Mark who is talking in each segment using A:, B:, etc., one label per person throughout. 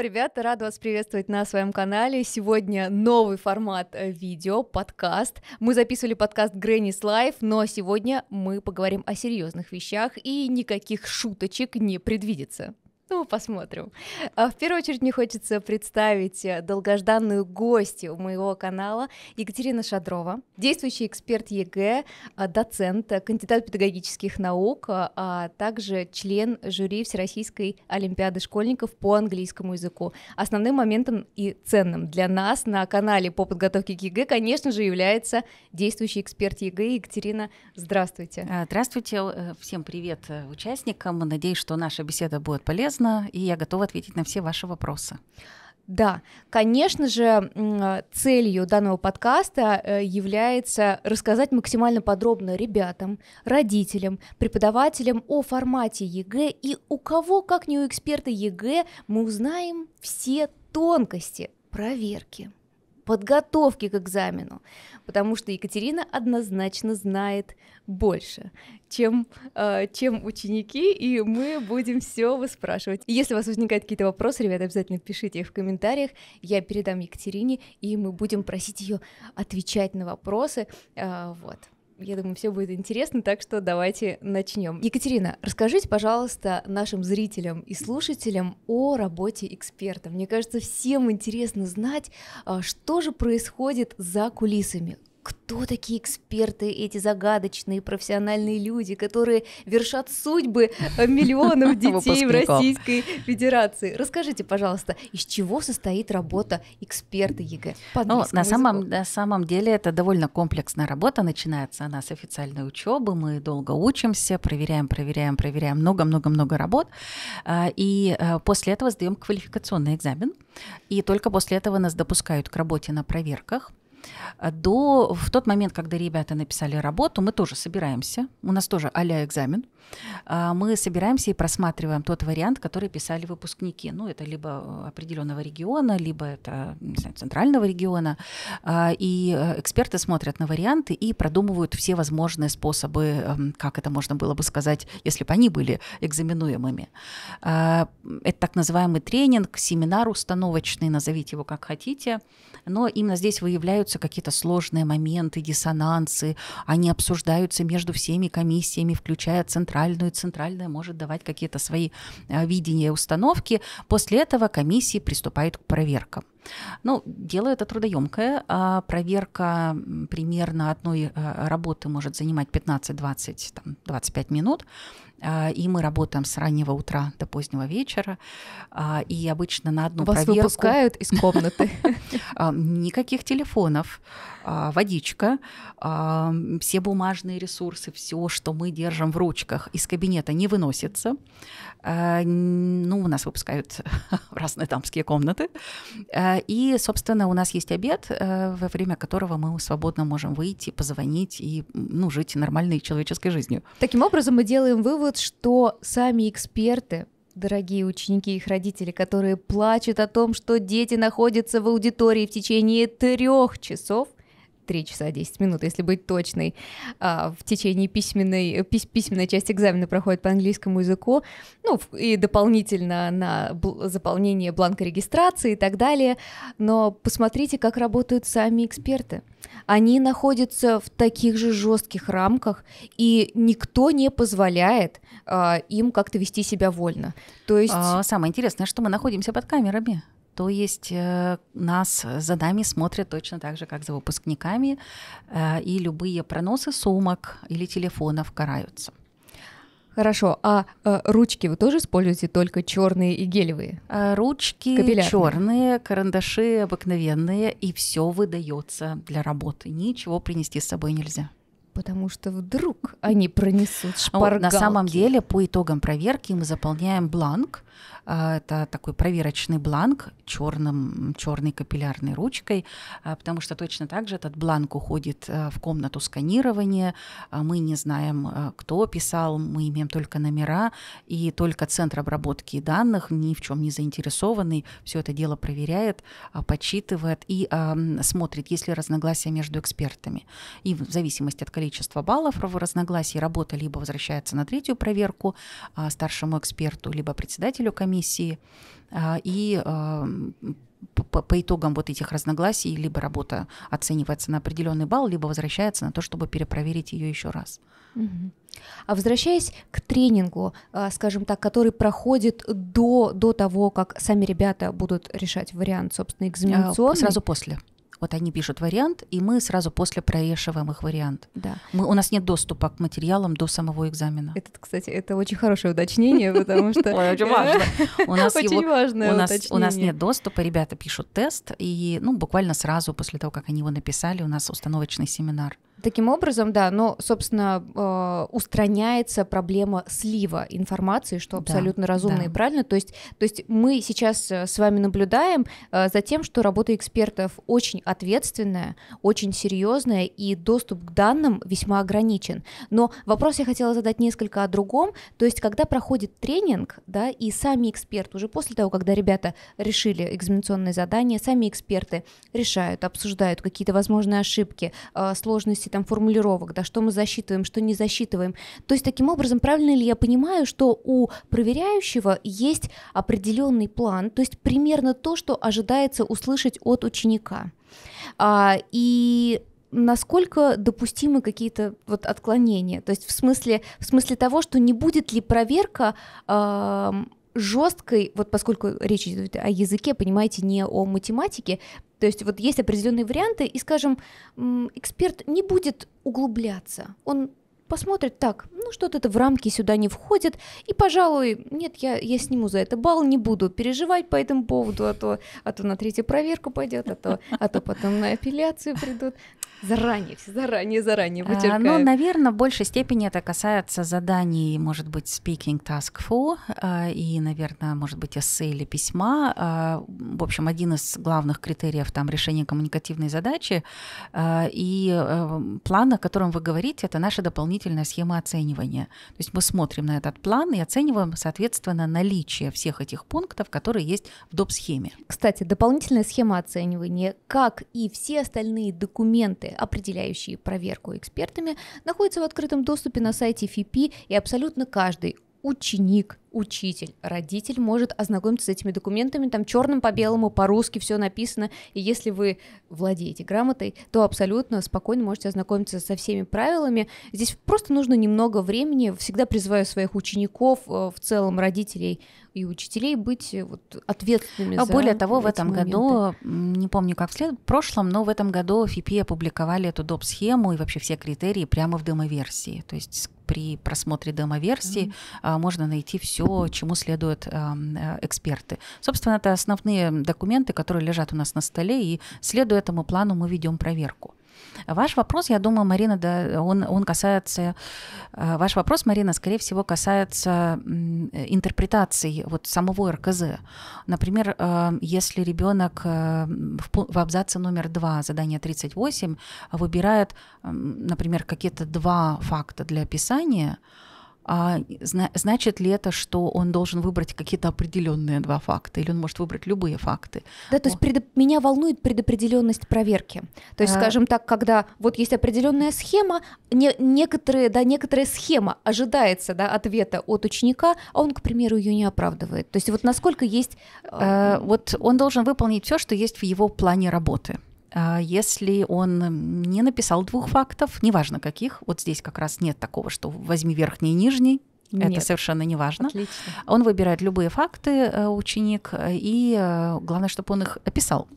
A: ребята, рад вас приветствовать на своем канале. Сегодня новый формат э, видео, подкаст. Мы записывали подкаст Granny's Life, но сегодня мы поговорим о серьезных вещах и никаких шуточек не предвидится. Ну, посмотрим. А, в первую очередь мне хочется представить э, долгожданную гостью моего канала Екатерина Шадрова, действующий эксперт ЕГЭ, а, доцент, э, кандидат педагогических наук, а также член жюри Всероссийской Олимпиады школьников по английскому языку. Основным моментом и ценным для нас на канале по подготовке к ЕГЭ, конечно
B: же, является действующий эксперт ЕГЭ Екатерина. Здравствуйте. Э, здравствуйте, всем привет участникам. Надеюсь, что наша беседа будет полезна интересно, и я готова ответить на все ваши вопросы. Да, конечно же, целью данного подкаста
A: э, является рассказать максимально подробно ребятам, родителям, преподавателям о формате ЕГЭ и у кого, как не у эксперта ЕГЭ, мы узнаем все тонкости проверки подготовки к экзамену, потому что Екатерина однозначно знает больше, чем, э, чем ученики, и мы будем все выспрашивать. И если у вас возникают какие-то вопросы, ребята, обязательно пишите их в комментариях, я передам Екатерине, и мы будем просить ее отвечать на вопросы. Э, вот. Я думаю, все будет интересно, так что давайте начнем. Екатерина, расскажите, пожалуйста, нашим зрителям и слушателям о работе эксперта. Мне кажется, всем интересно знать, а, что же происходит за кулисами, кто такие эксперты, эти загадочные профессиональные люди, которые вершат судьбы э, миллионов детей в Российской Федерации? Расскажите, пожалуйста, из чего состоит работа эксперта ЕГЭ? Ну, на, самом,
B: на самом деле это довольно комплексная работа. Начинается она с официальной учебы. Мы долго учимся, проверяем, проверяем, проверяем много-много-много работ. А, и э, после этого сдаем квалификационный экзамен. И только после этого нас допускают к работе на проверках. Э, до в тот момент, когда ребята написали работу, мы тоже собираемся. У нас тоже а-ля экзамен. Э, мы собираемся и просматриваем тот вариант, который писали выпускники. Ну, это либо э, определенного региона, либо это не знаю, центрального региона. И эксперты смотрят на варианты и продумывают все возможные способы, эм, как это можно было бы сказать, если бы они были экзаменуемыми. Это так называемый тренинг, семинар установочный, назовите его как хотите но именно здесь выявляются какие-то сложные моменты, диссонансы, они обсуждаются между всеми комиссиями, включая центральную. Центральная может давать какие-то свои а, видения установки. После этого комиссии приступают к проверкам. Ну, дело это трудоемкое. А, проверка примерно одной э, работы может занимать 15-20, там, 25 минут. А, и мы работаем с раннего утра до позднего вечера. А, и обычно на одну Вас проверку... Вас выпускают из комнаты? Никаких телефонов, водичка, все бумажные ресурсы, все, что мы держим в ручках, из кабинета не выносится. Ну, у нас выпускают в разные дамские комнаты. А, и, собственно, у нас есть обед, э, во время которого мы свободно можем выйти, позвонить и ну, жить нормальной человеческой жизнью.
A: Таким образом, мы делаем вывод, что сами эксперты дорогие ученики и их родители, которые плачут о том, что дети находятся в аудитории в течение трех часов, 3 часа 10 минут, если быть точной, а, в течение письменной, письменной части экзамена проходит по английскому языку, ну, и дополнительно на заполнение бланка регистрации и так далее. Но посмотрите, как работают сами эксперты. Они находятся в таких же жестких рамках, и никто не позволяет
B: э, им как-то вести себя вольно. То есть... А, самое интересное, что мы находимся под камерами. То есть э, нас за нами смотрят точно так же, как за выпускниками, э, и любые проносы сумок или телефонов караются. Хорошо, а э, ручки вы тоже используете только черные и гелевые? Э, ручки черные, карандаши обыкновенные, и все выдается для работы. Ничего принести с собой нельзя. Потому что вдруг они пронесут шпаргалки. на самом деле, по итогам проверки мы заполняем бланк, а, это такой проверочный бланк черным, черной капиллярной ручкой, а, потому что точно так же этот бланк уходит а, в комнату сканирования. Мы не знаем, кто писал, мы имеем только номера и только центр обработки данных, ни в чем не заинтересованный, все это дело проверяет, подсчитывает и смотрит, есть ли разногласия между экспертами. И в зависимости от количества баллов в разногласии работа либо возвращается на третью проверку старшему эксперту, либо председателю комиссии, комиссии а, и а, по, итогам вот этих разногласий либо работа оценивается на определенный балл, либо возвращается на то, чтобы перепроверить ее еще раз. А возвращаясь
A: к тренингу, а, скажем так, который проходит до, до того, как сами ребята
B: будут решать вариант, собственно, экзаменационный. Сразу после. Вот они пишут вариант, и мы сразу после провешиваем их вариант. Да. Мы, у нас нет доступа к материалам до самого экзамена. Это, кстати, это очень хорошее уточнение, потому что... Очень э, важно. У важное у у нас нет доступа, ребята пишут тест, и ну, буквально сразу после того, как они его написали, у нас установочный семинар.
A: Таким образом, да, но, собственно, э, устраняется проблема слива информации, что абсолютно да, разумно да. и правильно. То есть, то есть мы сейчас э, с вами наблюдаем э, за тем, что работа экспертов очень ответственная, очень серьезная, и доступ к данным весьма ограничен. Но вопрос я хотела задать несколько о другом. То есть, когда проходит тренинг, да, и сами эксперты, уже после того, когда ребята решили экзаменационные задания, сами эксперты решают, обсуждают какие-то возможные ошибки, сложности там формулировок, да, что мы засчитываем, что не засчитываем. То есть таким образом, правильно ли я понимаю, что у проверяющего есть определенный план, то есть примерно то, что ожидается услышать от ученика. А, и насколько допустимы какие-то вот отклонения, то есть в смысле в смысле того, что не будет ли проверка э, жесткой, вот поскольку речь идет о языке, понимаете, не о математике, то есть вот есть определенные варианты, и, скажем, эксперт не будет углубляться, он посмотрит, так, ну что-то это в рамки сюда не входит, и, пожалуй, нет, я, я сниму за это балл, не буду переживать по этому поводу, а то, а то на третью проверку пойдет, а то, а то потом на апелляцию придут. Заранее, заранее, заранее вытеркают. А, ну,
B: наверное, в большей степени это касается заданий, может быть, speaking task for э, и, наверное, может быть, эссе или письма. Э, в общем, один из главных критериев там решения коммуникативной задачи э, и план, о котором вы говорите, это наша дополнительная схема оценивания. То есть мы смотрим на этот план и оцениваем, соответственно, наличие всех этих пунктов, которые есть в доп. схеме.
A: Кстати, дополнительная схема оценивания, как и все остальные документы, определяющие проверку экспертами, находятся в открытом доступе на сайте ФИПИ, и абсолютно каждый ученик учитель, родитель может ознакомиться с этими документами, там черным по белому, по-русски все написано, и если вы владеете грамотой, то абсолютно спокойно можете ознакомиться со всеми правилами. Здесь просто нужно немного времени, всегда призываю своих учеников, э, в целом родителей и учителей быть э, вот, ответственными. А за более того, в этом моменты. году,
B: не помню как в след... в прошлом, но в этом году ФИПИ опубликовали эту доп. схему и вообще все критерии прямо в демоверсии. То есть при просмотре демоверсии mm-hmm. А, можно найти все все, чему следуют эм, э, эксперты. Собственно, это основные документы, которые лежат у нас на столе, и следуя этому плану мы ведем проверку. Ваш вопрос, я думаю, Марина, да, он, он касается, э, ваш вопрос, Марина, скорее всего, касается интерпретации вот самого РКЗ. Например, э, если ребенок в абзаце номер 2 задание 38 выбирает, например, какие-то два факта для описания, а, значит ли это, что он должен выбрать какие-то определенные два факта, или он может выбрать любые факты?
A: Да, то есть предо- меня волнует предопределенность проверки. То есть, а... скажем так, когда вот есть определенная схема, не- некоторые, да, некоторая схема ожидается да,
B: ответа от ученика, а он, к примеру, ее не оправдывает. То есть вот насколько есть... А, вот он должен выполнить все, что есть в его плане работы. А если он не написал двух фактов, неважно каких, вот здесь как раз нет такого, что возьми верхний и нижний, нет. Это совершенно не важно. Отлично. Он выбирает любые факты, э, ученик, и э, главное, чтобы он их описал.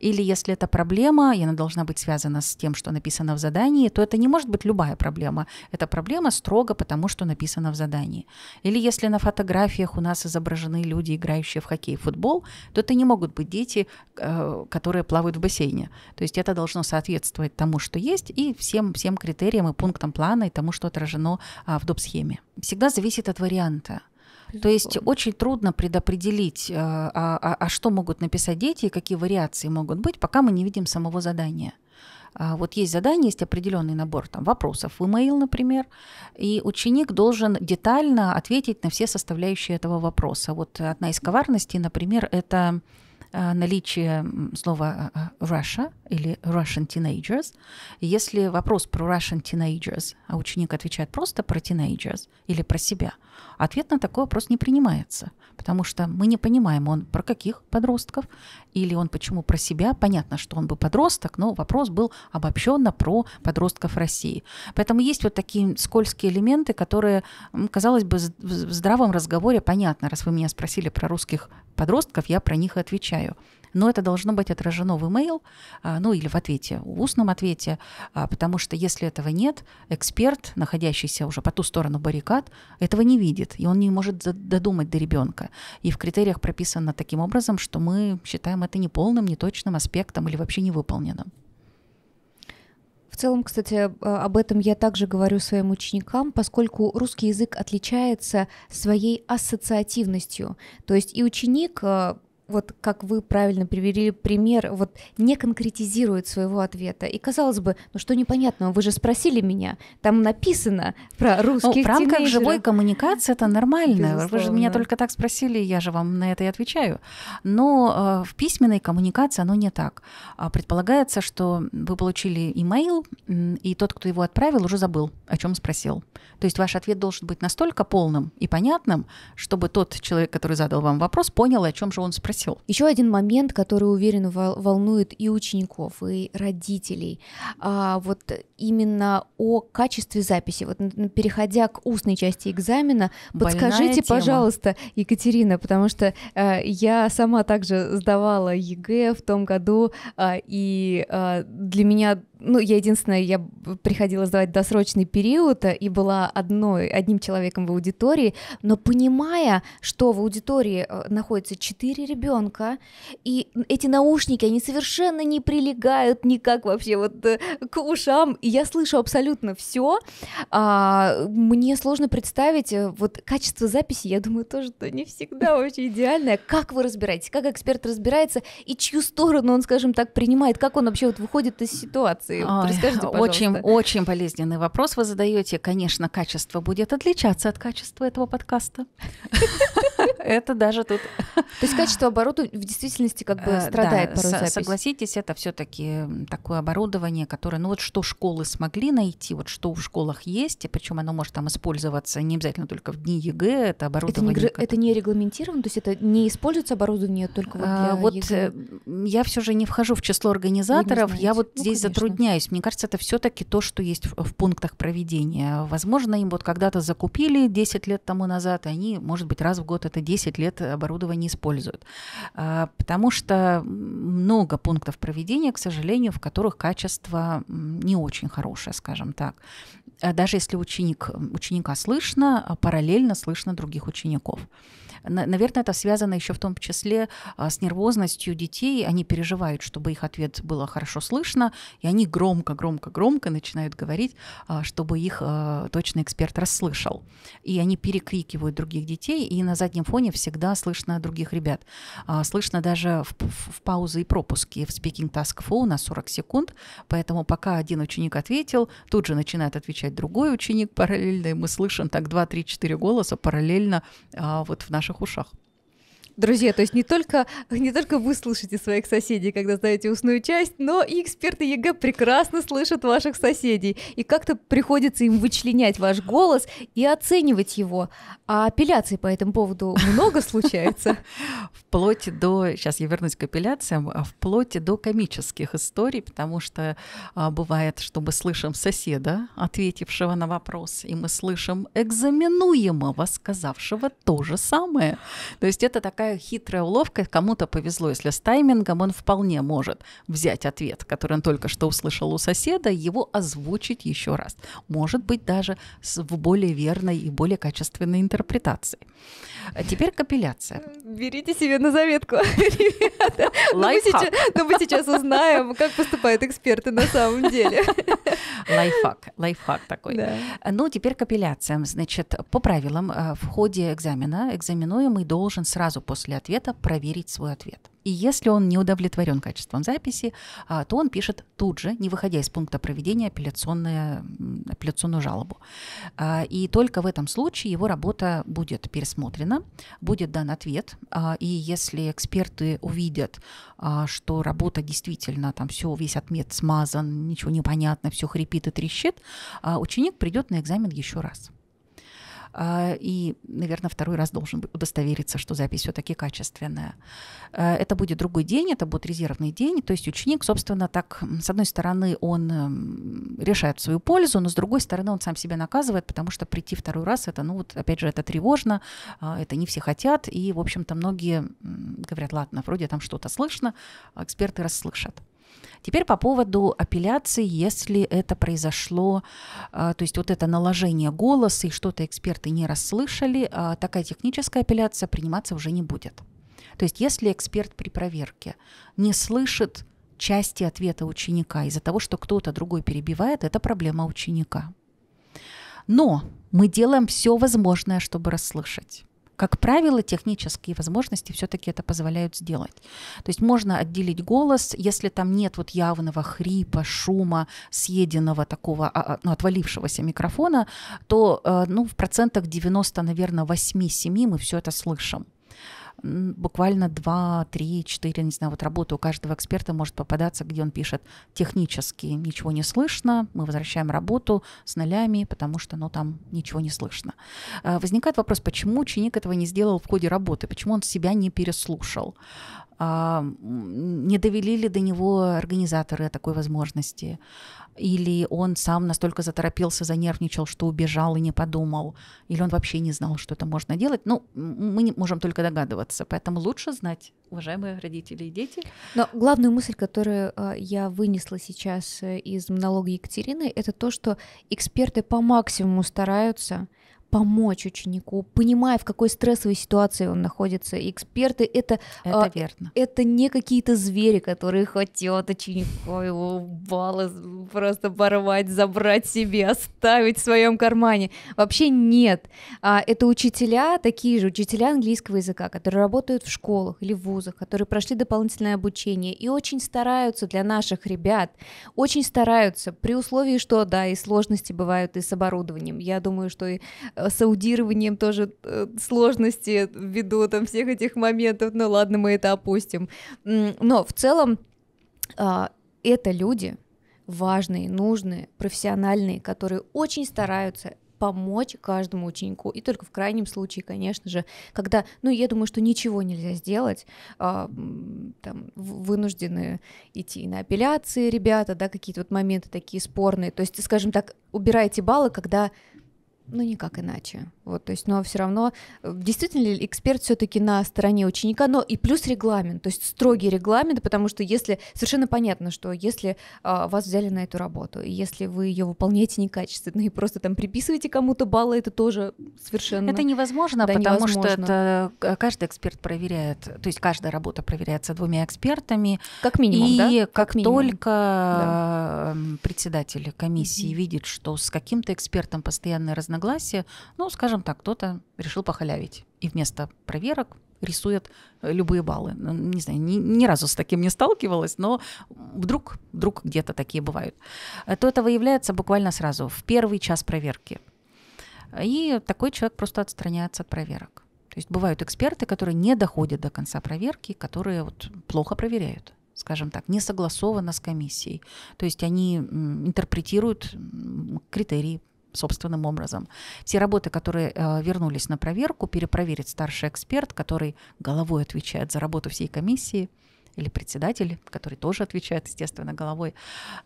B: Или если это проблема, и она должна быть связана с тем, что написано в задании, то это не может быть любая проблема. Это проблема строго потому, что написано в задании. Или если на фотографиях у нас изображены люди, играющие в хоккей, футбол, то это не могут быть дети, э, которые плавают в бассейне. То есть это должно соответствовать тому, что есть, и всем, всем критериям и пунктам плана, и тому, что отражено а, в доп. схеме всегда зависит от варианта. То есть очень трудно предопределить, э, а, а, а что могут написать дети и какие вариации могут быть, пока мы не видим самого задания. А вот есть задание, есть определенный набор там, вопросов в email, например, и ученик должен детально ответить на все составляющие этого вопроса. Вот одна из коварностей, например, это Э, наличие слова э, э, Russia или Russian teenagers. Если вопрос про Russian teenagers, а ученик отвечает просто про teenagers или про себя, ответ на такой вопрос не принимается, потому что мы не понимаем, он про каких подростков или он почему про себя, понятно, что он бы подросток, но вопрос был обобщенно про подростков России. Поэтому есть вот такие скользкие элементы, которые, казалось бы, в здравом разговоре понятно. Раз вы меня спросили про русских подростков, я про них и отвечаю но это должно быть отражено в email, а, ну или в ответе, в устном ответе, а, потому что если этого нет, эксперт, находящийся уже по ту сторону баррикад, этого не видит, и он не может додумать до ребенка. И в критериях прописано таким образом, что мы считаем это неполным, неточным аспектом или вообще невыполненным.
A: В целом, кстати, а, об этом я также говорю своим ученикам, поскольку русский язык отличается своей ассоциативностью. То есть и ученик вот как вы правильно привели пример, вот не конкретизирует своего ответа. И казалось бы, ну что
B: непонятного, вы же спросили меня, там написано про ну, русских ну, В рамках тинейджеров. живой коммуникации это нормально. Безусловно. Вы же меня только так спросили, я же вам на это и отвечаю. Но э, в письменной коммуникации оно не так. А предполагается, что вы получили имейл, и тот, кто его отправил, уже забыл, о чем спросил. То есть ваш ответ должен быть настолько полным и понятным, чтобы тот человек, который задал вам вопрос, понял, о чем же он спросил осел. Еще один
A: момент, который, уверен, волнует и учеников, и родителей. А, вот именно о качестве записи. Вот переходя к устной части экзамена, подскажите, тема. пожалуйста, Екатерина, потому что а, я сама также сдавала ЕГЭ в том году, а, и а, для меня ну, я единственная, я приходила сдавать досрочный период э, и была одной, одним человеком в аудитории, но понимая, что в аудитории э, находится четыре ребенка, и эти наушники, они совершенно не прилегают никак вообще вот э, к ушам, и я слышу абсолютно все, а, мне сложно представить, вот качество записи, я думаю, тоже что не всегда очень идеальное. Как вы разбираетесь, как эксперт разбирается, и чью сторону он, скажем так, принимает, как он вообще вот выходит из ситуации? эмоции? Ой, Расскажите, пожалуйста. Очень,
B: очень болезненный вопрос вы задаете. Конечно, качество будет отличаться от качества этого подкаста. Это даже тут. То есть качество оборудования в действительности как бы э, страдает порой Согласитесь, это все таки такое оборудование, которое, ну вот что школы смогли найти, вот что в школах есть, и причем оно может там использоваться не обязательно только в дни ЕГЭ, это оборудование. Это не, это не регламентировано, то есть это не используется оборудование только вот а, для Вот ЕГЭ? я все же не вхожу в число организаторов, я вот ну, здесь конечно. затрудняюсь. Мне кажется, это все таки то, что есть в, в пунктах проведения. Возможно, им вот когда-то закупили 10 лет тому назад, и они, может быть, раз в год это это 10 лет оборудование используют. А, потому что много пунктов проведения, к сожалению, в которых качество не очень хорошее, скажем так. А даже если ученик, ученика слышно, а параллельно слышно других учеников. Наверное, это связано еще в том числе а, с нервозностью детей. Они переживают, чтобы их ответ было хорошо слышно, и они громко, громко, громко начинают говорить, а, чтобы их а, точно эксперт расслышал. И они перекрикивают других детей, и на заднем фоне всегда слышно других ребят. Слышно даже в, в, паузы и пропуски в Speaking Task Flow на 40 секунд, поэтому пока один ученик ответил, тут же начинает отвечать другой ученик параллельно, и мы слышим так 2-3-4 голоса параллельно вот в нашем ваших ушах. Друзья, то есть не только, не только вы
A: слышите своих соседей, когда сдаете устную часть, но и эксперты ЕГЭ прекрасно слышат ваших соседей. И как-то приходится им вычленять ваш голос и оценивать его. А апелляций по этому поводу много случается?
B: Вплоть до, сейчас я вернусь к апелляциям, а вплоть до комических историй, потому что а, бывает, что мы слышим соседа, ответившего на вопрос, и мы слышим экзаменуемого, сказавшего то же самое. То есть это такая такая хитрая уловка. Кому-то повезло, если с таймингом он вполне может взять ответ, который он только что услышал у соседа, его озвучить еще раз. Может быть, даже в более верной и более качественной интерпретации. А теперь к
A: Берите себе на заметку,
B: ребята. Но ну, ну, мы, сейчас, узнаем, как
A: поступают эксперты на самом деле.
B: Лайфхак, лайфхак такой. Ну, теперь к Значит, по правилам, э, в ходе экзамена экзаменуемый должен сразу после после ответа проверить свой ответ. И если он не удовлетворен качеством записи, а, то он пишет тут же, не выходя из пункта проведения, апелляционную, апелляционную жалобу. А, и только в этом случае его работа будет пересмотрена, будет дан ответ. А, и если эксперты увидят, что работа действительно, там все, весь отмет смазан, ничего не понятно, все хрипит и трещит, ученик придет на экзамен еще раз. А, и, наверное, второй раз должен удостовериться, что запись все-таки качественная. А, это будет другой день, это будет резервный день, то есть ученик, собственно, так, с одной стороны, он решает свою пользу, но с другой стороны, он сам себя наказывает, потому что прийти второй раз, это, ну, вот, опять же, это тревожно, а, это не все хотят, и, в общем-то, многие говорят, ладно, вроде там что-то слышно, эксперты расслышат. Теперь по поводу апелляции, если это произошло, а, то есть вот это наложение голоса и что-то эксперты не расслышали, а, такая техническая апелляция приниматься уже не будет. То есть если эксперт при проверке не слышит части ответа ученика из-за того, что кто-то другой перебивает, это проблема ученика. Но мы делаем все возможное, чтобы расслышать. Как правило, технические возможности все-таки это позволяют сделать. То есть можно отделить голос, если там нет вот явного хрипа, шума, съеденного такого, а, а, ну, отвалившегося микрофона, то, э, ну, в процентах 90, наверное, 8-7 мы все это слышим буквально 2, 3, 4, не знаю, вот работа у каждого эксперта может попадаться, где он пишет технически ничего не слышно, мы возвращаем работу с нулями, потому что, ну, там ничего не слышно. Э, возникает вопрос, почему ученик этого не сделал в ходе работы, почему он себя не переслушал. А, не довели ли до него организаторы такой возможности, или он сам настолько заторопился, занервничал, что убежал и не подумал, или он вообще не знал, что это можно делать. Ну, мы не можем только догадываться, поэтому лучше знать, уважаемые родители и дети.
A: Но главную мысль, которую а, я вынесла сейчас э, из монолога Екатерины, это то, что эксперты по максимуму стараются, помочь ученику, понимая, в какой стрессовой ситуации он находится. И эксперты это, это, а, верно. это не какие-то звери, которые хотят ученику его баллы просто порвать, забрать себе, оставить в своем кармане. Вообще нет. А, это учителя, такие же учителя английского языка, которые работают в школах или в вузах, которые прошли дополнительное обучение и очень стараются для наших ребят, очень стараются при условии, что да, и сложности бывают и с оборудованием. Я думаю, что и э, Э, с аудированием тоже э, сложности ввиду там всех этих моментов, ну ладно, мы это опустим. Но в целом а, это люди важные, нужные, профессиональные, которые очень стараются помочь каждому ученику. И только в крайнем случае, конечно же, когда, ну, я думаю, что ничего нельзя сделать, а, там, вынуждены идти на апелляции ребята, да, какие-то вот моменты такие спорные. То есть, скажем так, убираете баллы, когда ну никак иначе. Вот, то есть, но все равно, э, действительно ли эксперт все-таки на стороне ученика, но и плюс регламент, то есть строгий регламент, потому что если совершенно понятно, что если а, вас взяли на эту работу, и если вы ее выполняете некачественно и просто там приписываете кому-то баллы, это тоже совершенно это невозможно, да, потому невозможно. что
B: это каждый эксперт проверяет, то есть каждая работа проверяется двумя экспертами, как минимум, и да? как, как только да. Эм, председатель комиссии mm-hmm. видит, что с каким-то экспертом постоянное разногласия согласия, ну, скажем так, кто-то решил похалявить. И вместо проверок рисует э, любые баллы. Не знаю, ни, ни разу с таким не сталкивалась, но вдруг, вдруг где-то такие бывают. Э, то это выявляется буквально сразу, в первый час проверки. И такой человек просто отстраняется от проверок. То есть бывают эксперты, которые не доходят до конца проверки, которые вот плохо проверяют скажем так, не согласовано с комиссией. То есть они интерпретируют критерии собственным образом. Все работы, которые э, вернулись на проверку, перепроверит старший эксперт, который головой отвечает за работу всей комиссии или председатель, который тоже отвечает, естественно, головой.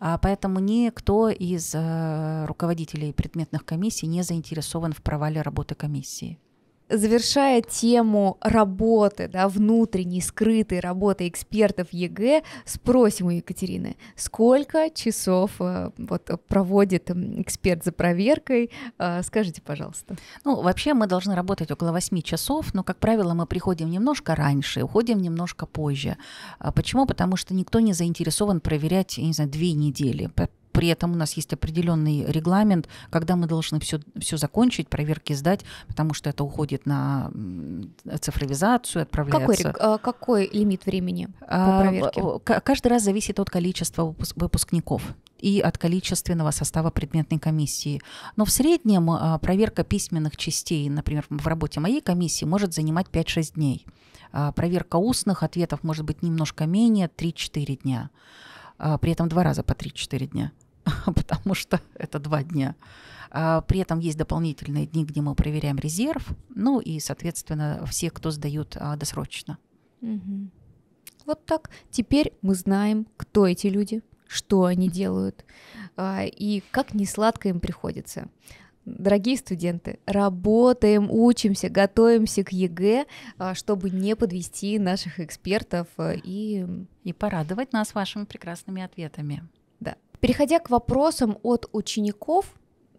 B: А поэтому никто из э, руководителей предметных комиссий не заинтересован в провале работы комиссии
A: завершая тему работы, да, внутренней, скрытой работы экспертов ЕГЭ, спросим у Екатерины, сколько часов э, вот,
B: проводит эксперт за проверкой? Э, скажите, пожалуйста. Ну, вообще мы должны работать около 8 часов, но, как правило, мы приходим немножко раньше, уходим немножко позже. А почему? Потому что никто не заинтересован проверять, я не знаю, две недели при этом у нас есть определенный регламент, когда мы должны все, все закончить, проверки сдать, потому что это уходит на цифровизацию, отправляется.
A: Какой, а, какой лимит времени
B: по а, проверке? Каждый раз зависит от количества выпускников и от количественного состава предметной комиссии. Но в среднем а, проверка письменных частей, например, в работе моей комиссии может занимать 5-6 дней. Проверка устных ответов может быть немножко менее 3-4 дня. При этом два раза по 3-4 дня. потому что это два дня. А, при этом есть дополнительные дни, где мы проверяем резерв, ну и, соответственно, все, кто сдают а, досрочно. Вот так.
A: Теперь мы знаем, кто эти люди, что они делают а, и как несладко им приходится. Дорогие студенты, работаем, учимся, готовимся к ЕГЭ, чтобы не подвести наших экспертов и...
B: И порадовать нас вашими прекрасными ответами.
A: Переходя к вопросам от учеников,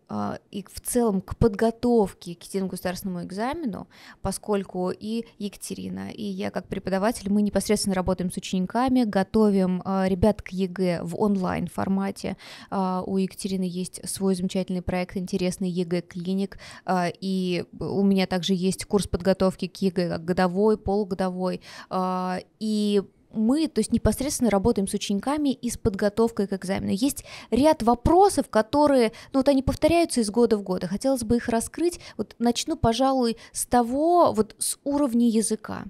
A: а, и в целом к подготовке к единому государственному экзамену, поскольку и Екатерина, и я как преподаватель, мы непосредственно работаем с учениками, готовим а, ребят к ЕГЭ в онлайн формате. А, у Екатерины есть свой замечательный проект «Интересный ЕГЭ клиник», и у меня также есть курс подготовки к ЕГЭ, как годовой, полугодовой, и мы, то есть непосредственно работаем с учениками и с подготовкой к экзамену. Есть ряд вопросов, которые, ну вот они повторяются из года в год, и хотелось бы их раскрыть. Вот начну, пожалуй, с того, вот с уровня языка.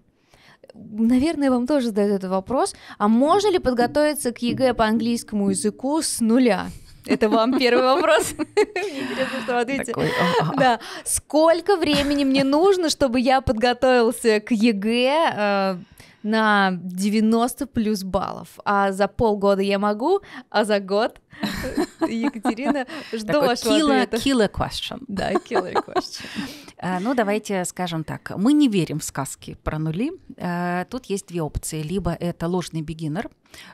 A: Наверное, вам тоже задают этот вопрос. А можно ли подготовиться к ЕГЭ по английскому языку с нуля? Это вам первый вопрос. Интересно, что ответите. А, а, а. Да. Сколько времени мне нужно, чтобы я подготовился к ЕГЭ э, на 90 плюс баллов. А за полгода я могу, а за год Екатерина
B: ждала killer, killer question. Да, killer question. А, ну, давайте скажем так. Мы не верим в сказки про нули. А, тут есть две опции. Либо это ложный бигинер,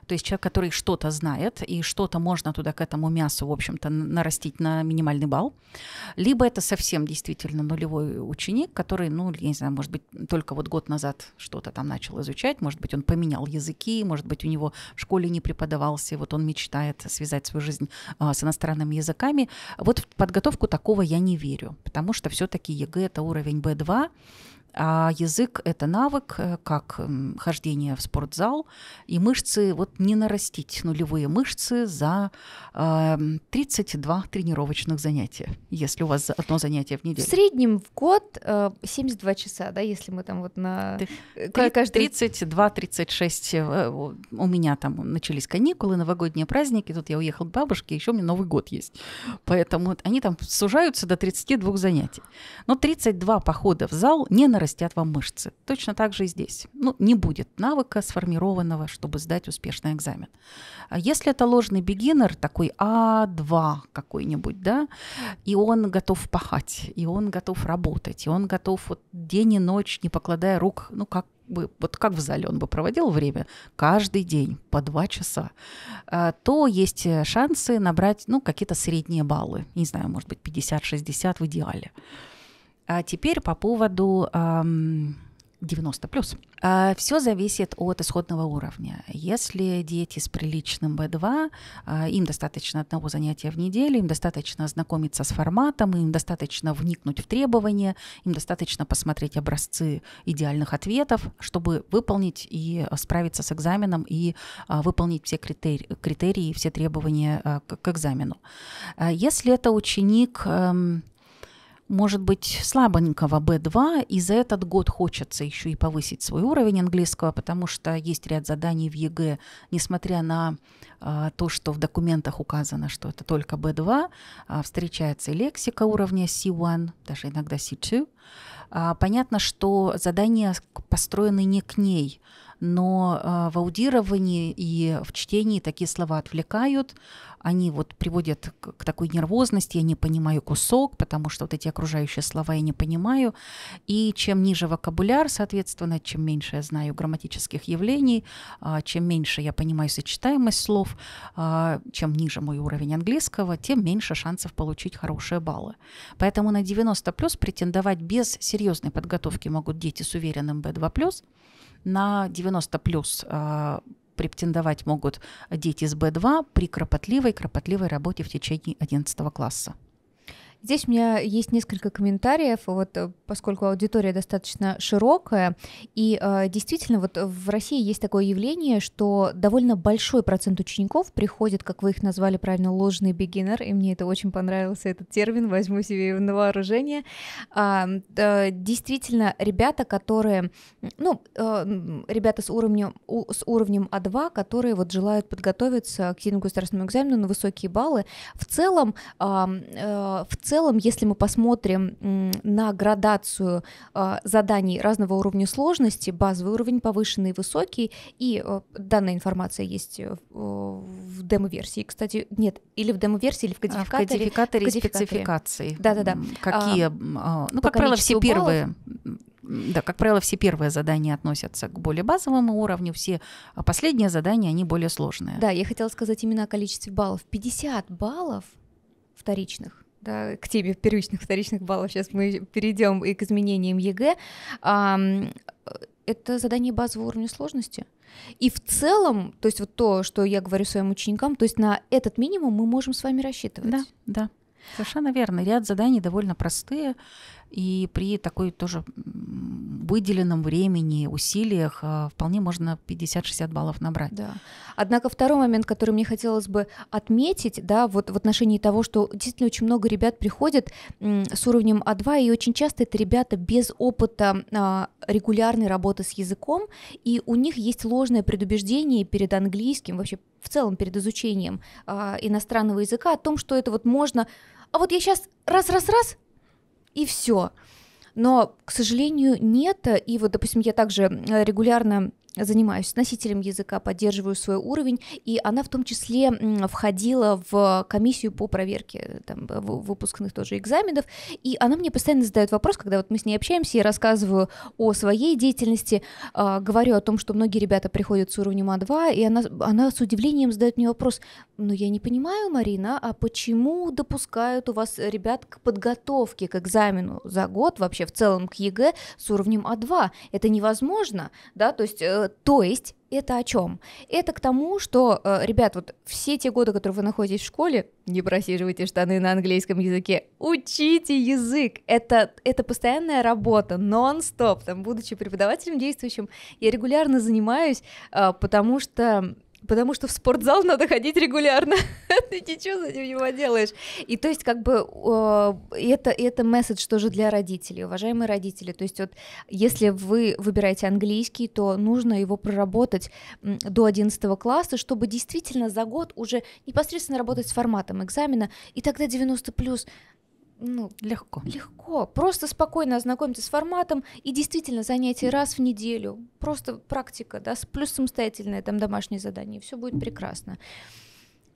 B: то есть человек, который что-то знает, и что-то можно туда к этому мясу, в общем-то, нарастить на минимальный балл. Либо это совсем действительно нулевой ученик, который, ну, я не знаю, может быть, только вот год назад что-то там начал изучать, может быть, он поменял языки, может быть, у него в школе не преподавался, и вот он мечтает связать свою жизнь а, с иностранными языками. Вот в подготовку такого я не верю, потому что все-таки ЕГЭ это уровень B2, а язык — это навык, э, как хождение в спортзал, и мышцы, вот не нарастить нулевые мышцы за 32 эм, тренировочных занятия, если у вас одно занятие в неделю. В
A: среднем в год 72 э, часа, да, если мы там вот на...
B: 32-36, э, у меня там начались каникулы, новогодние праздники, тут я уехал к бабушке, еще у меня Новый год есть. Поэтому они там сужаются до 32 занятий. Но 32 похода в зал не нарастить растят вам мышцы. Точно так же и здесь. Ну, не будет навыка сформированного, чтобы сдать успешный экзамен. А если это ложный бегинер, такой А2 какой-нибудь, да, и он готов пахать, и он готов работать, и он готов вот день и ночь, не покладая рук, ну, как бы, вот как в зале он бы проводил время каждый день по два часа, а, то есть шансы набрать, ну, какие-то средние баллы. Не знаю, может быть, 50-60 в идеале. А теперь по поводу... Эм, 90 плюс. А все зависит от исходного уровня. Если дети с приличным B2, а, им достаточно одного занятия в неделю, им достаточно ознакомиться с форматом, им достаточно вникнуть в требования, им достаточно посмотреть образцы идеальных ответов, чтобы выполнить и а, справиться с экзаменом и а, выполнить все критерии, критерии все требования к экзамену. Если это ученик может быть, слабенького B2, и за этот год хочется еще и повысить свой уровень английского, потому что есть ряд заданий в ЕГЭ, несмотря на а, то, что в документах указано, что это только B2, а, встречается и лексика уровня C1, даже иногда C2. А, понятно, что задания построены не к ней, но в аудировании и в чтении такие слова отвлекают, они вот приводят к такой нервозности, я не понимаю кусок, потому что вот эти окружающие слова я не понимаю, и чем ниже вокабуляр, соответственно, чем меньше я знаю грамматических явлений, чем меньше я понимаю сочетаемость слов, а, чем ниже мой уровень английского, тем меньше шансов получить хорошие баллы. Поэтому на 90 плюс претендовать без серьезной подготовки могут дети с уверенным B2 плюс. На 90 плюс а, претендовать могут дети с B2 при кропотливой, кропотливой работе в течение 11 класса.
A: Здесь у меня есть несколько комментариев, вот э, поскольку аудитория достаточно широкая, и э, действительно вот в России есть такое явление, что довольно большой процент учеников приходит, как вы их назвали правильно, ложный бигинер, и мне это очень понравился этот термин, возьму себе его на вооружение. А, э, действительно, ребята, которые, ну, э, ребята с уровнем, у, с уровнем А2, которые вот желают подготовиться к единому государственному экзамену на высокие баллы, в целом, э, э, в целом целом, если мы посмотрим на градацию а, заданий разного уровня сложности, базовый уровень, повышенный, высокий, и э, данная информация есть э, в демо-версии, кстати, нет, или в демо-версии, или в кодификаторе. А в кодификаторе, кодификаторе. спецификации. Да-да-да. Какие, а, а ну, как правило, все баллов. первые...
B: Да, как правило, все первые задания относятся к более базовому уровню, все а последние задания, они более сложные. Да,
A: я хотела сказать именно о количестве баллов. 50 баллов вторичных да, к теме первичных, вторичных баллов, сейчас мы перейдем и к изменениям ЕГЭ, а, это задание базового уровня сложности. И в целом, то есть вот то, что я говорю своим ученикам, то есть на этот минимум мы можем с вами рассчитывать. Да,
B: да. Совершенно верно. Ряд заданий довольно простые. И при такой тоже выделенном времени, усилиях а, вполне можно 50-60 баллов набрать. Да.
A: Однако второй момент, который мне хотелось бы отметить, да, вот в отношении того, что действительно очень много ребят приходят с уровнем А2, и очень часто это ребята без опыта а, регулярной работы с языком, и у них есть ложное предубеждение перед английским, вообще в целом перед изучением а, иностранного языка о том, что это вот можно а вот я сейчас раз-раз-раз и все. Но, к сожалению, нет. И вот, допустим, я также э, регулярно занимаюсь носителем языка, поддерживаю свой уровень, и она в том числе входила в комиссию по проверке там, выпускных тоже экзаменов, и она мне постоянно задает вопрос, когда вот мы с ней общаемся, я рассказываю о своей деятельности, а, говорю о том, что многие ребята приходят с уровнем А2, и она, она с удивлением задает мне вопрос, но «Ну, я не понимаю, Марина, а почему допускают у вас ребят к подготовке к экзамену за год вообще в целом к ЕГЭ с уровнем А2? Это невозможно, да, то есть э, Э, то есть это о чем? Это к тому, что, э, ребят, вот все те годы, которые вы находитесь в школе, не просиживайте штаны на английском языке, учите язык, это, это постоянная работа, нон-стоп, там, будучи преподавателем действующим, я регулярно занимаюсь, э, потому что Потому что в спортзал надо ходить регулярно. А ты ничего с этим не делаешь. И то есть, как бы, э, это, это месседж тоже для родителей, уважаемые родители. То есть, вот, если вы выбираете английский, то нужно его проработать до 11 класса, чтобы действительно за год уже непосредственно работать с форматом экзамена, и тогда 90 плюс ну, легко. Легко. Просто спокойно ознакомиться с форматом и действительно занятие раз в неделю. Просто практика, да, плюс самостоятельное там домашнее задание. Все будет прекрасно.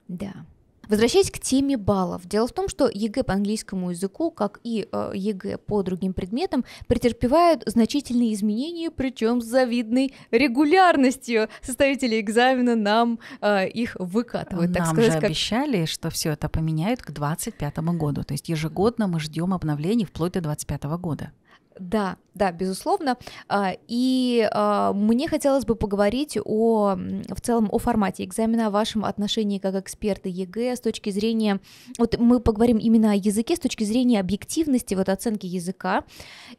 A: Да. Возвращаясь к теме баллов. Дело в том, что ЕГЭ по английскому языку, как и э, ЕГЭ по другим предметам, претерпевают значительные изменения, причем с завидной регулярностью. Составители экзамена нам э, их выкатывают, так нам сказать. же как...
B: обещали, что все это поменяют к 2025 году. То есть ежегодно мы ждем обновлений вплоть до 2025 года. Да, да,
A: безусловно. А, и а, мне хотелось бы поговорить о, в целом о формате экзамена, о вашем отношении как эксперта ЕГЭ с точки зрения... Вот мы поговорим именно о языке с точки зрения объективности вот оценки языка.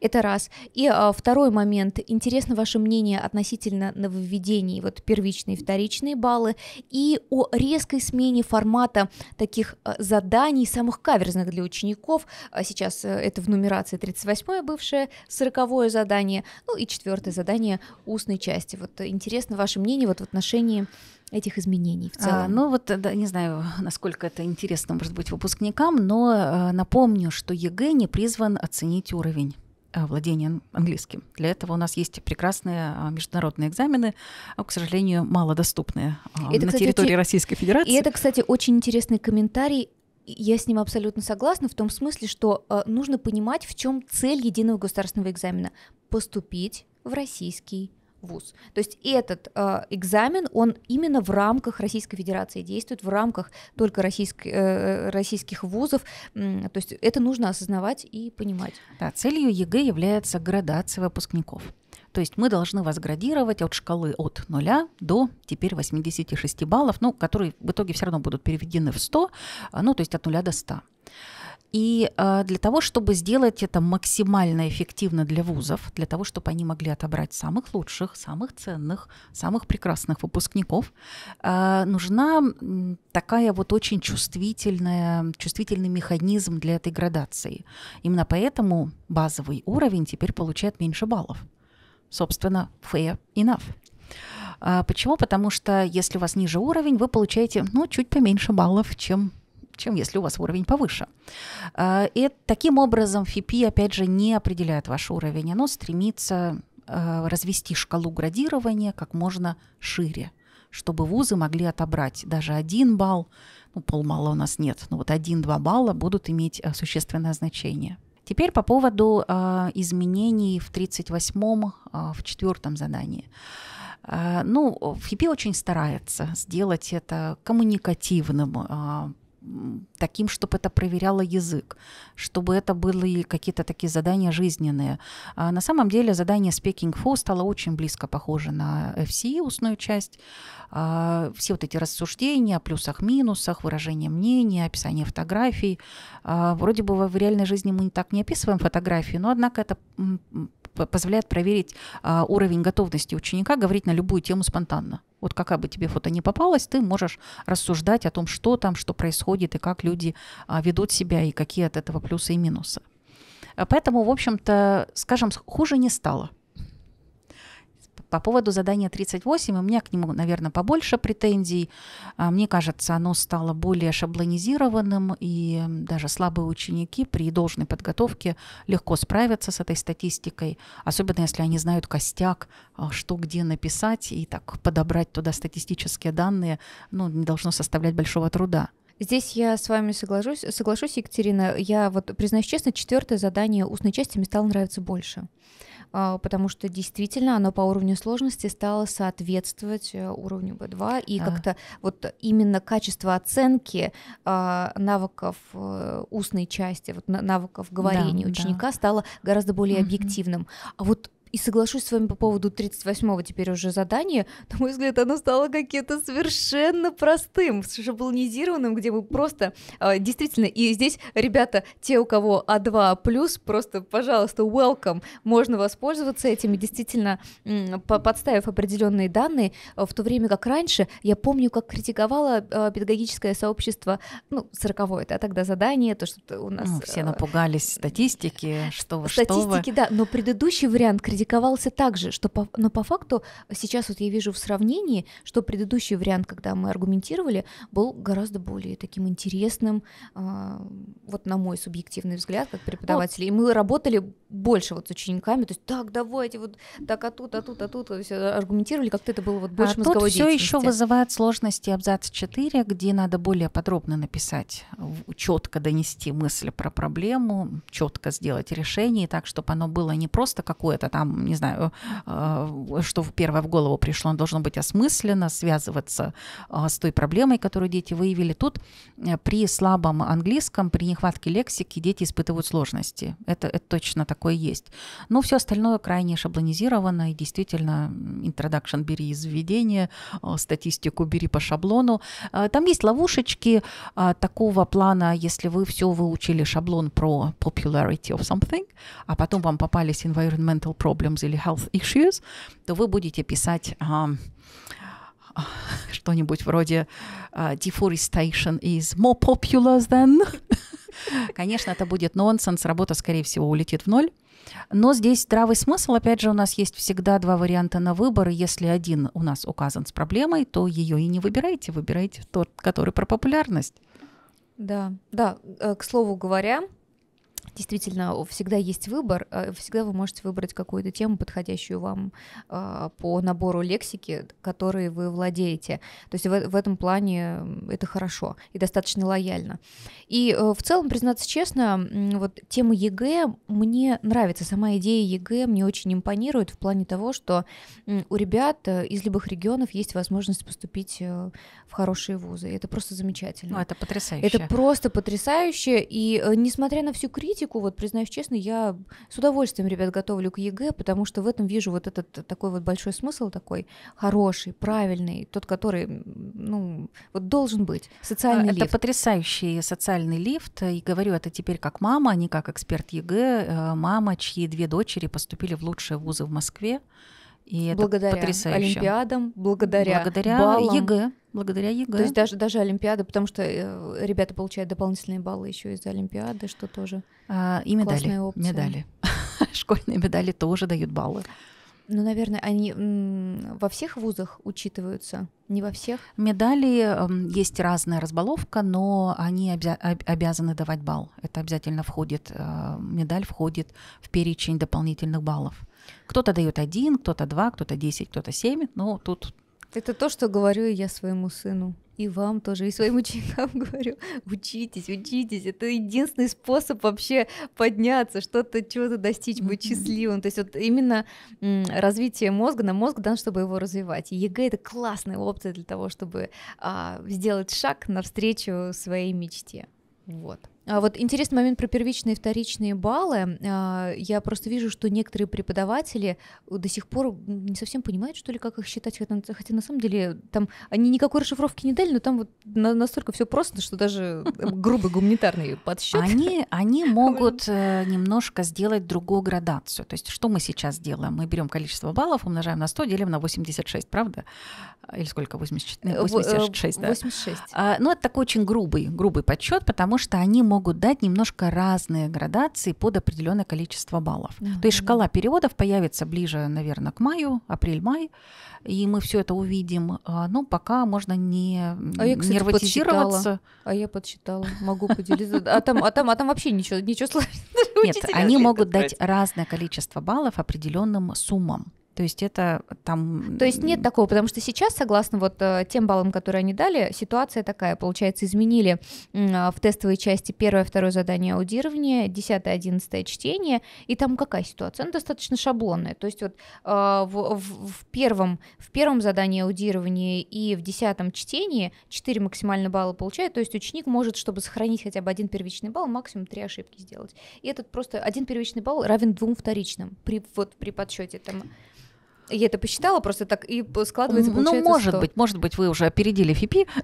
A: Это раз. И а, второй момент. Интересно ваше мнение относительно нововведений, вот первичные и вторичные баллы, и о резкой смене формата таких заданий, самых каверзных для учеников. Сейчас э, это в нумерации 38 бывшее задание, сороковое задание, ну и четвертое задание устной части. Вот интересно ваше мнение вот в отношении этих
B: изменений в а, целом? А, ну вот, да, не знаю, насколько это интересно может быть выпускникам, но а, напомню, что ЕГЭ не призван оценить уровень э, владения английским. Для этого у нас есть прекрасные э, международные экзамены, а, к сожалению, малодоступные а, это, на кстати, территории Российской Федерации. И это,
A: кстати, очень интересный комментарий я с ним абсолютно согласна в том смысле, что э, нужно понимать, в чем цель единого государственного экзамена. Поступить в российский вуз. То есть этот э, экзамен, он именно в рамках Российской Федерации действует, в рамках только российск, э, э российских вузов.
B: То есть это нужно осознавать и понимать. Да, целью ЕГЭ является градация выпускников. То есть мы должны вас градировать от шкалы от 0 до теперь 86 баллов, ну, которые в итоге все равно будут переведены в 100, а, ну, то есть от 0 до 100. И а, для того, чтобы сделать это максимально эффективно для вузов, для того, чтобы они могли отобрать самых лучших, самых ценных, самых прекрасных выпускников, а, нужна такая вот очень чувствительная, чувствительный механизм для этой градации. Именно поэтому базовый уровень теперь получает меньше баллов собственно, fair enough. А, почему? Потому что если у вас ниже уровень, вы получаете ну, чуть поменьше баллов, чем чем если у вас уровень повыше. А, и таким образом ФИПИ, опять же, не определяет ваш уровень, оно стремится а, развести шкалу градирования как можно шире, чтобы вузы могли отобрать даже один балл, ну, полмала у нас нет, но вот один-два балла будут иметь существенное значение – Теперь по поводу э, изменений в 38-м, э, а, в четвертом задании. Э, ну, ФИПИ очень старается сделать это коммуникативным, таким, чтобы это проверяло язык, чтобы это были какие-то такие задания жизненные. А на самом деле задание Speaking for стало очень близко похоже на FCE, устную часть. А, все вот эти рассуждения о плюсах, минусах, выражение мнения, описание фотографий. А, вроде бы в реальной жизни мы так не описываем фотографии, но однако это позволяет проверить а, уровень готовности ученика говорить на любую тему спонтанно. Вот какая бы тебе фото не попалась, ты можешь рассуждать о том, что там, что происходит, и как люди а, ведут себя, и какие от этого плюсы и минусы. Э, поэтому, в общем-то, скажем, хуже не стало. По поводу задания 38, у меня к нему, наверное, побольше претензий. А, мне кажется, оно стало более шаблонизированным, и даже слабые ученики при должной подготовке легко справятся с этой статистикой, особенно если они знают костяк, а, что где написать, и так подобрать туда статистические данные, ну, не должно составлять большого труда.
A: Здесь я с вами соглашусь, соглашусь, Екатерина. Я вот, признаюсь честно, четвертое задание устной части мне стало нравиться больше. А, потому что действительно оно по уровню сложности стало соответствовать э, уровню B2, и а. как-то вот именно качество оценки а, навыков э, устной части, вот навыков говорения да, ученика да. стало гораздо более объективным. А вот и соглашусь с вами по поводу 38-го теперь уже задания, на мой взгляд, оно стало каким-то совершенно простым, шаблонизированным, где мы просто э, действительно, и здесь, ребята, те, у кого А2+, просто, пожалуйста, welcome, можно воспользоваться этими, действительно, подставив определенные данные, а, в то время как раньше, я помню, как критиковала э, педагогическое сообщество, ну, 40-е, да, тогда задание,
B: то, что у нас... Ну, все а, напугались статистики, что вы, Статистики, что вы.
A: да, но предыдущий вариант критики критиковался также, что по, но по факту сейчас вот я вижу в сравнении, что предыдущий вариант, когда мы аргументировали, был гораздо более таким интересным, э, вот на мой субъективный взгляд, как преподаватель. Вот. И мы работали больше вот с учениками, то есть так, давайте вот так, а тут, а тут, а тут, то есть аргументировали, как-то это было вот больше а мозговой тут все еще вызывает
B: сложности абзац 4, где надо более подробно написать, четко донести мысль про проблему, четко сделать решение, так, чтобы оно было не просто какое-то там, не знаю, э, что первое в голову пришло, оно должно быть осмысленно, связываться э, с той проблемой, которую дети выявили. Тут э, при слабом английском, при нехватке лексики дети испытывают сложности. Это, это точно так такое есть. Но все остальное крайне шаблонизировано, и действительно, introduction бери из введения, э, статистику бери по шаблону. Э, там есть ловушечки э, такого плана, если вы все выучили шаблон про popularity of something, а потом вам попались environmental problems или health issues, то вы будете писать что-нибудь вроде uh, deforestation is more popular than Конечно, это будет нонсенс, работа, скорее всего, улетит в ноль. Но здесь здравый смысл, опять же, у нас есть всегда два варианта на выбор. Если один у нас указан с проблемой, то ее и не выбирайте, выбирайте тот, который про популярность.
A: Да, да, э, к слову говоря, действительно всегда есть выбор, э, всегда вы можете выбрать какую-то тему, подходящую вам а, по набору лексики, которой вы владеете. То есть в, в этом плане это хорошо и достаточно лояльно. И э, в целом, признаться честно, вот тема ЕГЭ мне нравится, сама идея ЕГЭ мне очень импонирует в плане того, что у ребят э, из любых регионов есть возможность поступить в хорошие вузы. Это просто замечательно. Ну, это потрясающе. Это просто потрясающе. И несмотря на всю критику, физику, вот признаюсь честно, я с удовольствием, ребят, готовлю к ЕГЭ, потому что в этом вижу вот этот такой вот большой смысл такой хороший, правильный, тот, который,
B: ну, вот должен быть. Социальный это лифт. потрясающий социальный лифт, и говорю это теперь как мама, а не как эксперт ЕГЭ, э, мама, чьи две дочери поступили в лучшие вузы в Москве. И благодаря это потрясающе. Олимпиадам, благодаря, благодаря баллам. ЕГЭ.
A: Благодаря ЕГЭ. То есть даже, даже Олимпиада, потому что э, ребята получают дополнительные баллы еще из-за
B: Олимпиады, что тоже а, и медали, классная опция. медали. Школьные медали тоже дают баллы.
A: Ну, наверное, они во всех вузах учитываются, не во всех.
B: Медали эм, есть разная разбаловка, но они обязаны давать балл. Это обязательно входит, э, медаль входит в перечень дополнительных баллов. Кто-то дает один, кто-то два, кто-то десять, кто-то семь, но ну, тут... Это то, что говорю я
A: своему сыну. И вам тоже, и своим ученикам говорю, учитесь, учитесь. Это единственный способ вообще подняться, что-то, чего-то достичь, быть счастливым. То есть вот именно развитие мозга, на мозг дан, чтобы его развивать. И ЕГЭ — это классная опция для того, чтобы а, сделать шаг навстречу своей мечте. Вот. А вот интересный момент про первичные и вторичные баллы. А, я просто вижу, что некоторые преподаватели до сих пор не совсем понимают, что ли, как их считать, хотя на самом деле там они
B: никакой расшифровки не дали, но там вот настолько все просто, что даже грубый гуманитарный подсчет. Они, они могут э, немножко сделать другую градацию. То есть что мы сейчас делаем? Мы берем количество баллов, умножаем на 100, делим на 86, правда? Или сколько? 84? 86, э, да. 86. А, ну, это такой очень грубый, грубый подсчет, потому что они могут могут дать немножко разные градации под определенное количество баллов. Mm-hmm. То есть шкала переводов появится ближе, наверное, к маю, апрель-май, и мы все это увидим. А, но пока можно не а я, кстати, нервотизироваться. Подсчитала.
A: А я подсчитала, могу поделиться. А там, а там, а там вообще ничего, ничего сложного.
B: Нет, они могут дать разное количество баллов определенным суммам. То есть это там... То есть
A: нет такого, потому что сейчас, согласно вот э, тем баллам, которые они дали, ситуация такая, получается, изменили а, в тестовой части первое, второе задание аудирования, десятое, одиннадцатое чтение, и там какая ситуация? Она ну, достаточно шаблонная, то есть вот а, в, в, в, первом, в первом задании аудирования и в десятом чтении 4 максимально балла получает, то есть ученик может, чтобы сохранить хотя бы один первичный балл, максимум 3 ошибки сделать. И этот просто один первичный балл равен двум вторичным при, вот, при подсчете там я это посчитала просто так и складывается, Ну, может 100. быть,
B: может быть, вы уже опередили ФИПИ.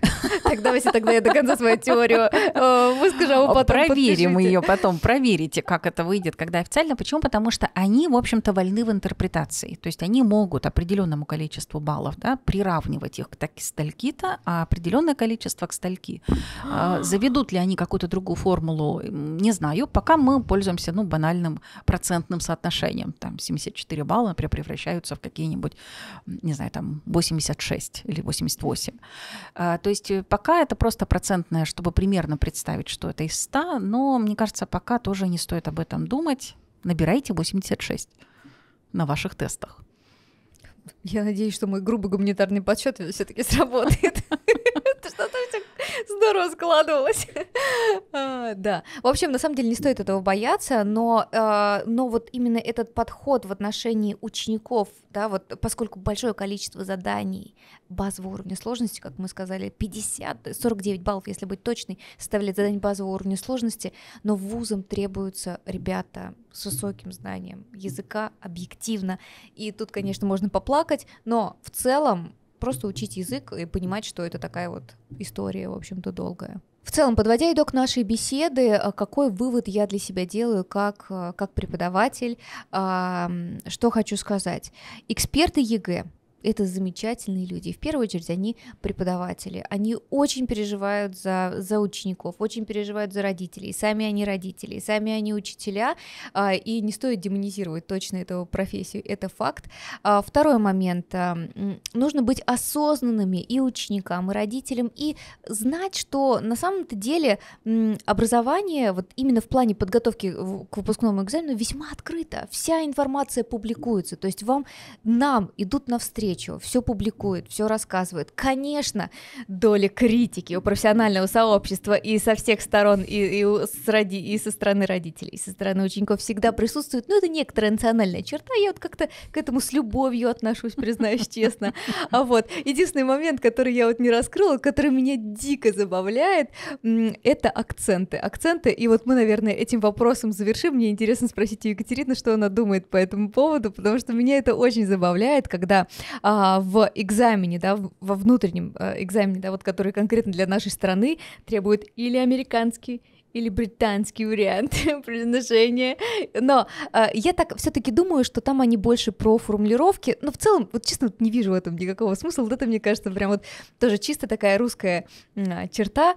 A: Так, давайте тогда я до конца свою теорию э, выскажу, а потом Проверим ее
B: потом, проверите, как это выйдет, когда официально. Почему? Потому что они, в общем-то, вольны в интерпретации. То есть они могут определенному количеству баллов да, приравнивать их к стальки-то, а определенное количество к стальки. А, заведут ли они какую-то другую формулу, не знаю. Пока мы пользуемся ну, банальным процентным соотношением. Там 74 балла, превращаются в какие какие-нибудь, не знаю, там 86 или 88. А, то есть э, пока это просто процентное, чтобы примерно представить, что это из 100, но мне кажется, пока тоже не стоит об этом думать. Набирайте 86 на ваших тестах.
A: Я надеюсь, что мой грубый гуманитарный подсчет все-таки сработает. Что-то здорово складывалось. А, да. В общем, на самом деле не стоит этого бояться, но, а, но вот именно этот подход в отношении учеников, да, вот поскольку большое количество заданий базового уровня сложности, как мы сказали, 50, 49 э, баллов, если быть точной, составляет задание базового уровня сложности, но вузам требуются ребята с высоким знанием языка объективно. И тут, конечно, можно поплакать, но в целом просто учить язык и понимать, что это такая вот история, в общем-то, долгая. В целом, подводя итог нашей беседы, а, какой вывод я для себя делаю как, а, как преподаватель, что хочу сказать. Эксперты ЕГЭ это замечательные люди. В первую очередь они преподаватели. Они очень переживают за, за учеников, очень переживают за родителей. Сами они родители, сами они учителя. А, и не стоит демонизировать точно эту профессию, это факт. А, второй момент. А, нужно быть осознанными и ученикам, и родителям, и знать, что на самом-то деле образование вот именно в плане подготовки к выпускному экзамену весьма открыто. Вся информация публикуется, то есть вам, нам идут навстречу встречу, все публикует, все рассказывает. Конечно, доля критики у профессионального сообщества и со всех сторон, и, и, с роди, и со стороны родителей, и со стороны учеников всегда присутствует, но ну, это некоторая национальная черта, я вот как-то к этому с любовью отношусь, признаюсь честно. А вот, единственный момент, который я вот не раскрыла, который меня дико забавляет, это акценты. Акценты, и вот мы, наверное, этим вопросом завершим. Мне интересно спросить у Екатерины, что она думает по этому поводу, потому что меня это очень забавляет, когда а, в экзамене, да, во внутреннем а, экзамене, да, вот который конкретно для нашей страны требует или американский, или британский вариант произношения. Но э, я так все-таки думаю, что там они больше про формулировки. Но в целом, вот честно, не вижу в этом никакого смысла. Вот это, мне кажется, прям вот тоже чисто такая русская э, черта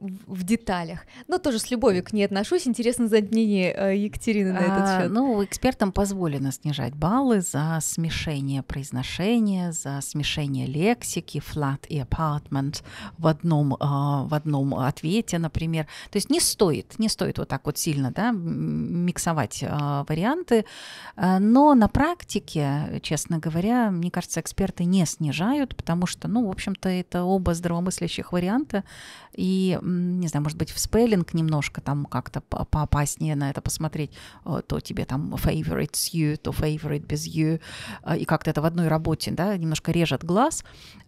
A: в деталях. Но тоже с любовью к ней отношусь. Интересно за мнение э, Екатерины на этот а, счет. А,
B: ну, экспертам позволено снижать баллы за смешение произношения, за смешение лексики, flat и apartment в одном, а, в одном ответе, например. То есть не стоит, не стоит вот так вот сильно да, миксовать а, варианты. Но на практике, честно говоря, мне кажется, эксперты не снижают, потому что, ну, в общем-то, это оба здравомыслящих варианта. И не знаю, может быть, в спеллинг немножко там как-то поопаснее на это посмотреть, э, то тебе там favorite с you, то favorite без you, э, и как-то это в одной работе, да, немножко режет глаз,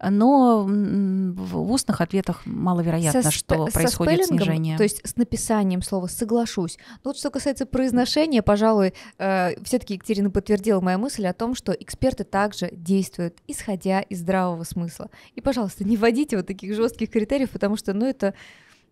B: но в устных ответах маловероятно, со, что со происходит снижение. То есть
A: с написанием слова соглашусь. Но ну, вот что касается произношения, пожалуй, э, все-таки Екатерина подтвердила мою мысль о том, что эксперты также действуют, исходя из здравого смысла. И, пожалуйста, не вводите вот таких жестких критериев, потому что, ну, это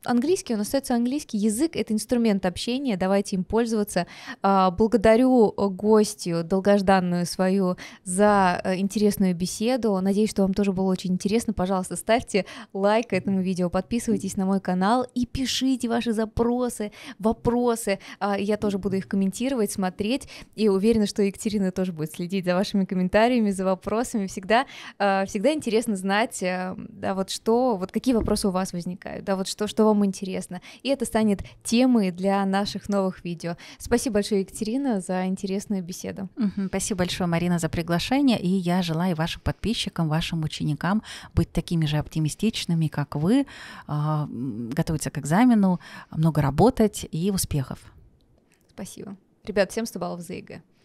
A: английский, он остается английский. Язык — это инструмент общения, давайте им пользоваться. А, благодарю э, гостью, долгожданную свою, за э, интересную беседу. Надеюсь, что вам тоже было очень интересно. Пожалуйста, ставьте лайк этому видео, подписывайтесь на мой канал и пишите ваши запросы, вопросы. А, я тоже буду их комментировать, смотреть, и уверена, что Екатерина тоже будет следить за вашими комментариями, за вопросами. Всегда, э, всегда интересно знать, да, вот что, вот какие вопросы у вас возникают, да, вот что, что вам вам интересно. И это станет темой для наших новых видео. Спасибо большое, Екатерина, за интересную беседу.
B: Угу, спасибо большое, Марина, за приглашение. И я желаю вашим подписчикам, вашим ученикам быть такими же оптимистичными, как вы, а, готовиться к экзамену, много работать и успехов. Спасибо. Ребят, всем 100 баллов за ЕГЭ.